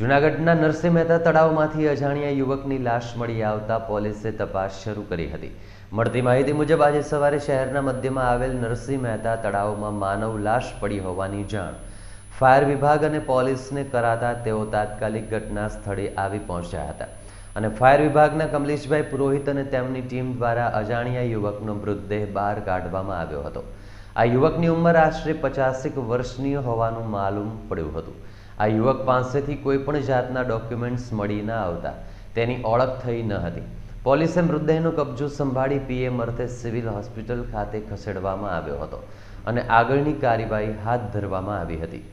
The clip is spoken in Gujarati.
જૂનાગઢના નરસિંહ મહેતા તળાવમાંથી અજાણ્યા યુવકની લાશ મળી આવતા પોલીસે તપાસ શરૂ કરી હતી મળતી માહિતી મુજબ આજે સવારે શહેરના મધ્યમાં આવેલ નરસિંહ મહેતા તળાવમાં માનવ લાશ પડી હોવાની જાણ ફાયર વિભાગ અને પોલીસને કરાતા તેઓ તાત્કાલિક ઘટના સ્થળે આવી પહોંચ્યા હતા અને ફાયર વિભાગના કમલેશભાઈ પુરોહિત અને તેમની ટીમ દ્વારા અજાણ્યા યુવકનો મૃતદેહ બહાર કાઢવામાં આવ્યો હતો આ યુવકની ઉંમર આશરે પચાસેક વર્ષની હોવાનું માલુમ પડ્યું હતું આ યુવક પાસેથી કોઈ પણ જાતના ડોક્યુમેન્ટ્સ મળી ના આવતા તેની ઓળખ થઈ ન હતી પોલીસે મૃતદેહનો કબજો સંભાળી પીએમ અર્થે સિવિલ હોસ્પિટલ ખાતે ખસેડવામાં આવ્યો હતો અને આગળની કાર્યવાહી હાથ ધરવામાં આવી હતી